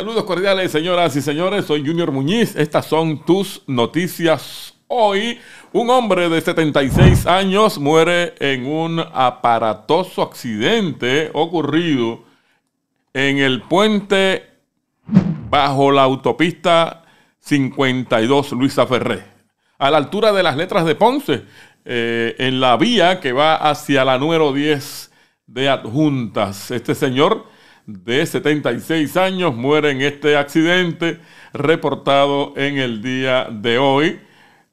Saludos cordiales, señoras y señores. Soy Junior Muñiz. Estas son tus noticias hoy. Un hombre de 76 años muere en un aparatoso accidente ocurrido en el puente bajo la autopista 52 Luisa Ferré, a la altura de las letras de Ponce, eh, en la vía que va hacia la número 10 de adjuntas. Este señor de 76 años, muere en este accidente reportado en el día de hoy.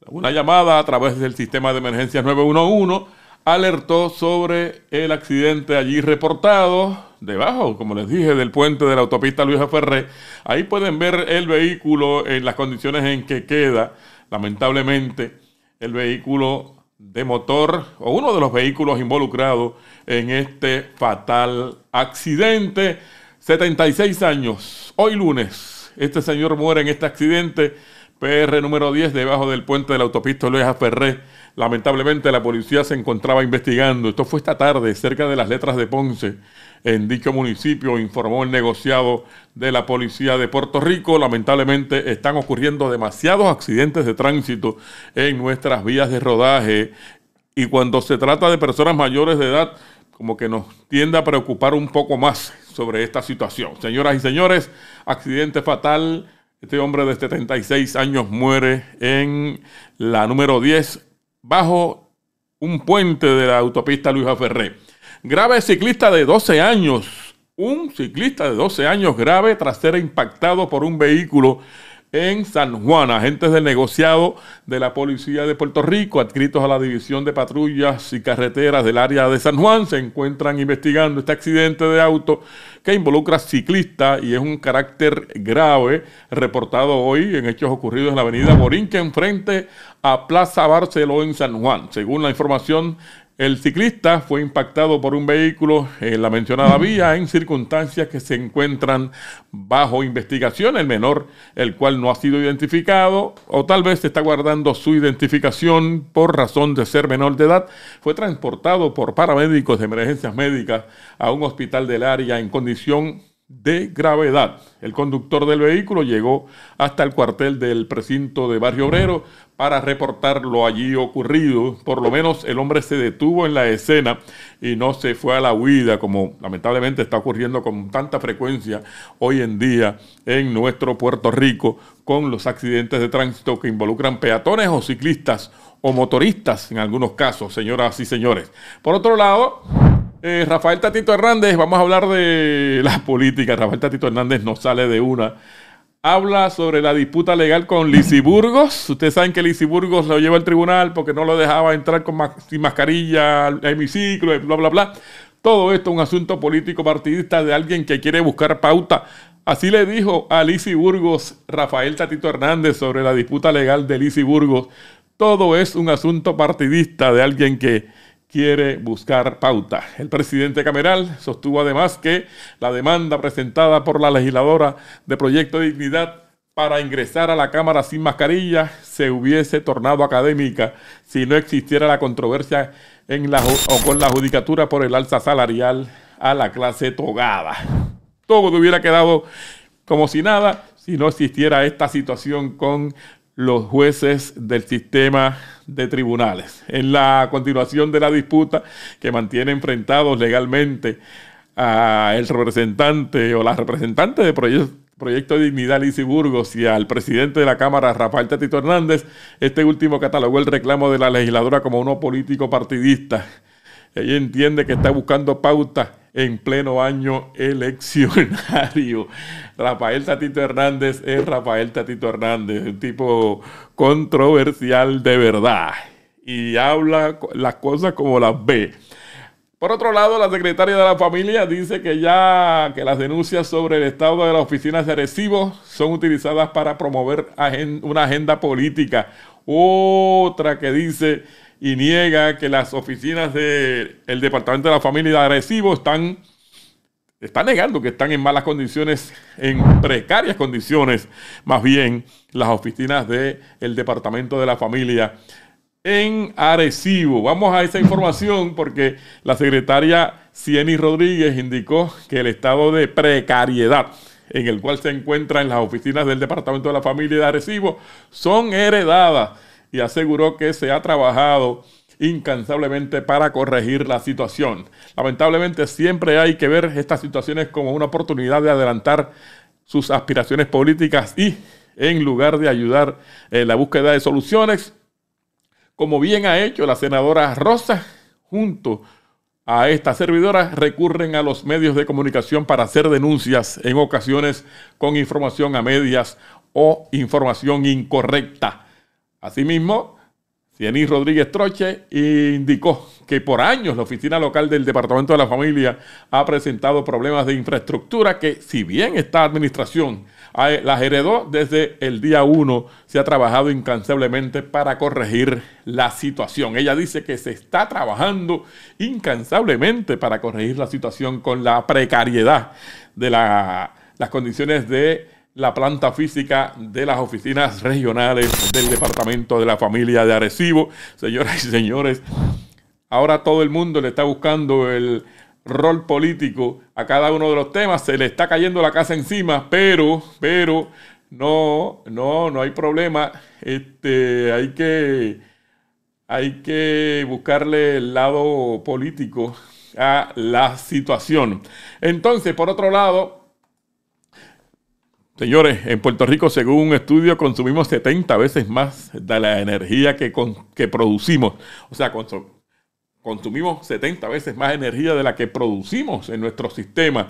Una llamada a través del sistema de emergencias 911 alertó sobre el accidente allí reportado, debajo, como les dije, del puente de la autopista Luis Ferré. Ahí pueden ver el vehículo en las condiciones en que queda. Lamentablemente, el vehículo de motor o uno de los vehículos involucrados en este fatal accidente. 76 años, hoy lunes, este señor muere en este accidente, PR número 10, debajo del puente de la autopista Luis Ferré Lamentablemente la policía se encontraba investigando. Esto fue esta tarde, cerca de las letras de Ponce, en dicho municipio, informó el negociado de la policía de Puerto Rico. Lamentablemente están ocurriendo demasiados accidentes de tránsito en nuestras vías de rodaje y cuando se trata de personas mayores de edad, como que nos tiende a preocupar un poco más sobre esta situación. Señoras y señores, accidente fatal. Este hombre de 76 años muere en la número 10 bajo un puente de la autopista Luis Ferré. Grave ciclista de 12 años. Un ciclista de 12 años grave tras ser impactado por un vehículo en San Juan. Agentes del negociado de la Policía de Puerto Rico, adscritos a la División de Patrullas y Carreteras del área de San Juan, se encuentran investigando este accidente de auto que involucra ciclista y es un carácter grave reportado hoy en hechos ocurridos en la avenida que enfrente a Plaza Barceló en San Juan. Según la información el ciclista fue impactado por un vehículo en la mencionada mm. vía en circunstancias que se encuentran bajo investigación. El menor, el cual no ha sido identificado o tal vez está guardando su identificación por razón de ser menor de edad, fue transportado por paramédicos de emergencias médicas a un hospital del área en condición de gravedad. El conductor del vehículo llegó hasta el cuartel del precinto de Barrio Obrero para reportar lo allí ocurrido. Por lo menos el hombre se detuvo en la escena y no se fue a la huida, como lamentablemente está ocurriendo con tanta frecuencia hoy en día en nuestro Puerto Rico con los accidentes de tránsito que involucran peatones o ciclistas o motoristas en algunos casos, señoras y señores. Por otro lado, eh, Rafael Tatito Hernández, vamos a hablar de la política. Rafael Tatito Hernández no sale de una. Habla sobre la disputa legal con Lisi Burgos. Ustedes saben que Lisi Burgos lo lleva al tribunal porque no lo dejaba entrar con sin mascarilla al hemiciclo, bla, bla, bla. Todo esto es un asunto político partidista de alguien que quiere buscar pauta. Así le dijo a Lisi Burgos Rafael Tatito Hernández sobre la disputa legal de Lisi Burgos. Todo es un asunto partidista de alguien que quiere buscar pauta. El presidente Cameral sostuvo además que la demanda presentada por la legisladora de Proyecto de Dignidad para ingresar a la Cámara sin mascarilla se hubiese tornado académica si no existiera la controversia en la, o con la judicatura por el alza salarial a la clase togada. Todo hubiera quedado como si nada si no existiera esta situación con los jueces del sistema de tribunales. En la continuación de la disputa que mantiene enfrentados legalmente a el representante o la representante de proyecto, de Dignidad Lizy Burgos y al presidente de la Cámara Rafael Tatito Hernández, este último catalogó el reclamo de la legisladora como uno político partidista. Ella entiende que está buscando pautas en pleno año eleccionario. Rafael Tatito Hernández es Rafael Tatito Hernández, un tipo controversial de verdad y habla las cosas como las ve. Por otro lado, la secretaria de la familia dice que ya que las denuncias sobre el estado de las oficinas de recibos son utilizadas para promover una agenda política otra que dice y niega que las oficinas del Departamento de la Familia de Arecibo están, negando que están en malas condiciones, en precarias condiciones, más bien las oficinas del Departamento de la Familia en Arecibo. Vamos a esa información porque la secretaria Cieny Rodríguez indicó que el estado de precariedad en el cual se encuentra en las oficinas del Departamento de la Familia y de Arecibo, son heredadas y aseguró que se ha trabajado incansablemente para corregir la situación. Lamentablemente siempre hay que ver estas situaciones como una oportunidad de adelantar sus aspiraciones políticas y en lugar de ayudar en la búsqueda de soluciones, como bien ha hecho la senadora Rosa junto a estas servidoras recurren a los medios de comunicación para hacer denuncias, en ocasiones con información a medias o información incorrecta. Asimismo, Yaní Rodríguez Troche indicó que por años la oficina local del Departamento de la Familia ha presentado problemas de infraestructura que, si bien esta administración las heredó desde el día 1, se ha trabajado incansablemente para corregir la situación. Ella dice que se está trabajando incansablemente para corregir la situación con la precariedad de las condiciones de la planta física de las oficinas regionales del Departamento de la Familia de Arecibo. Señoras y señores, ahora todo el mundo le está buscando el rol político a cada uno de los temas, se le está cayendo la casa encima, pero, pero, no, no, no hay problema. Este, hay que, hay que buscarle el lado político a la situación. Entonces, por otro lado, Señores, en Puerto Rico, según un estudio, consumimos 70 veces más de la energía que, producimos. O sea, consumimos 70 veces más energía de la que producimos en nuestro sistema.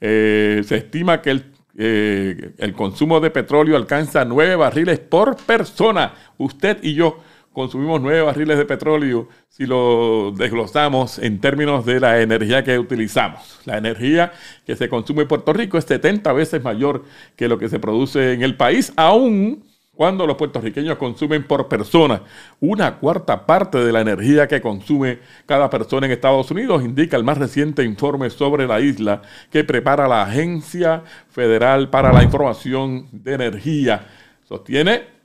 Eh, se estima que el, eh, el consumo de petróleo alcanza 9 barriles por persona. Usted y yo consumimos nueve barriles de petróleo si lo desglosamos en términos de la energía que utilizamos. La energía que se consume en Puerto Rico es 70 veces mayor que lo que se produce en el país, aún cuando los puertorriqueños consumen por persona una cuarta parte de la energía que consume cada persona en Estados Unidos, indica el más reciente informe sobre la isla que prepara la Agencia Federal para la Información de Energía. Sostiene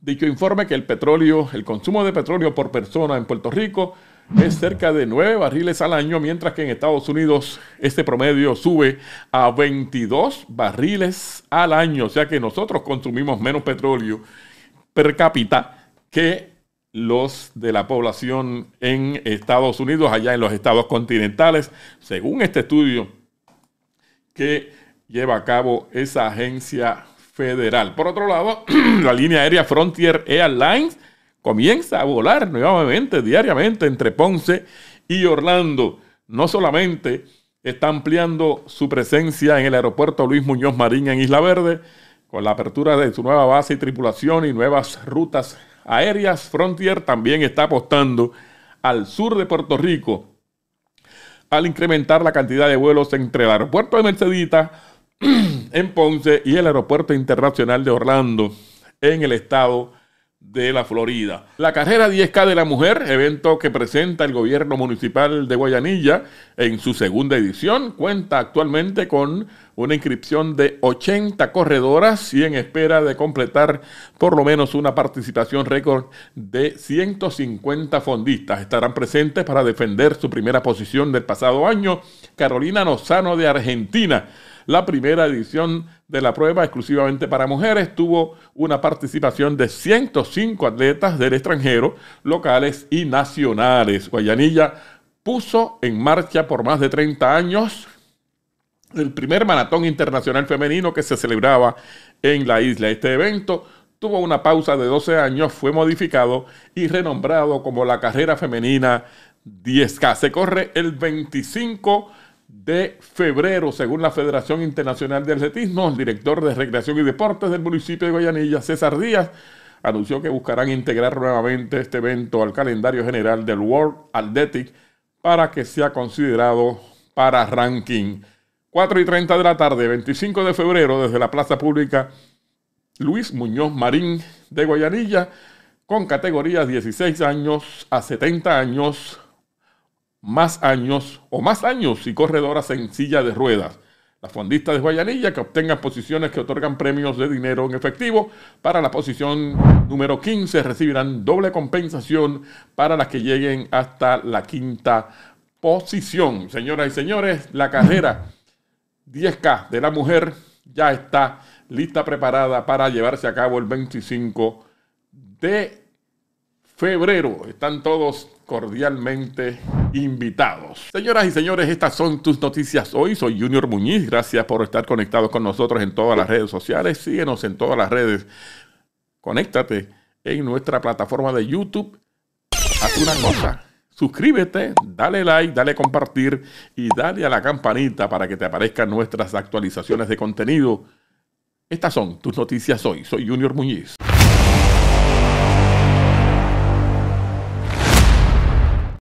Dicho informe que el petróleo, el consumo de petróleo por persona en Puerto Rico es cerca de 9 barriles al año, mientras que en Estados Unidos este promedio sube a 22 barriles al año, o sea que nosotros consumimos menos petróleo per cápita que los de la población en Estados Unidos, allá en los estados continentales, según este estudio que lleva a cabo esa agencia federal. Por otro lado, la línea aérea Frontier Airlines comienza a volar nuevamente, diariamente, entre Ponce y Orlando. No solamente está ampliando su presencia en el aeropuerto Luis Muñoz Marín en Isla Verde, con la apertura de su nueva base y tripulación y nuevas rutas aéreas, Frontier también está apostando al sur de Puerto Rico al incrementar la cantidad de vuelos entre el aeropuerto de Mercedita, en Ponce y el Aeropuerto Internacional de Orlando en el estado de la Florida. La carrera 10K de la mujer, evento que presenta el gobierno municipal de Guayanilla en su segunda edición, cuenta actualmente con una inscripción de 80 corredoras y en espera de completar por lo menos una participación récord de 150 fondistas. Estarán presentes para defender su primera posición del pasado año Carolina Nozano de Argentina la primera edición de la prueba exclusivamente para mujeres tuvo una participación de 105 atletas del extranjero, locales y nacionales. Guayanilla puso en marcha por más de 30 años el primer maratón internacional femenino que se celebraba en la isla. Este evento tuvo una pausa de 12 años, fue modificado y renombrado como la carrera femenina 10K. Se corre el 25 de febrero, según la Federación Internacional de Atletismo, el director de Recreación y Deportes del municipio de Guayanilla, César Díaz, anunció que buscarán integrar nuevamente este evento al calendario general del World Athletic para que sea considerado para ranking. 4 y 30 de la tarde, 25 de febrero, desde la Plaza Pública Luis Muñoz Marín de Guayanilla, con categorías 16 años a 70 años, más años o más años y corredora sencilla de ruedas. Las fondistas de Guayanilla que obtengan posiciones que otorgan premios de dinero en efectivo para la posición número 15 recibirán doble compensación para las que lleguen hasta la quinta posición. Señoras y señores, la carrera 10K de la mujer ya está lista preparada para llevarse a cabo el 25 de febrero. Están todos cordialmente invitados. Señoras y señores, estas son tus noticias hoy. Soy Junior Muñiz. Gracias por estar conectados con nosotros en todas las redes sociales. Síguenos en todas las redes. Conéctate en nuestra plataforma de YouTube. Haz una cosa. Suscríbete, dale like, dale compartir y dale a la campanita para que te aparezcan nuestras actualizaciones de contenido. Estas son tus noticias hoy. Soy Junior Muñiz.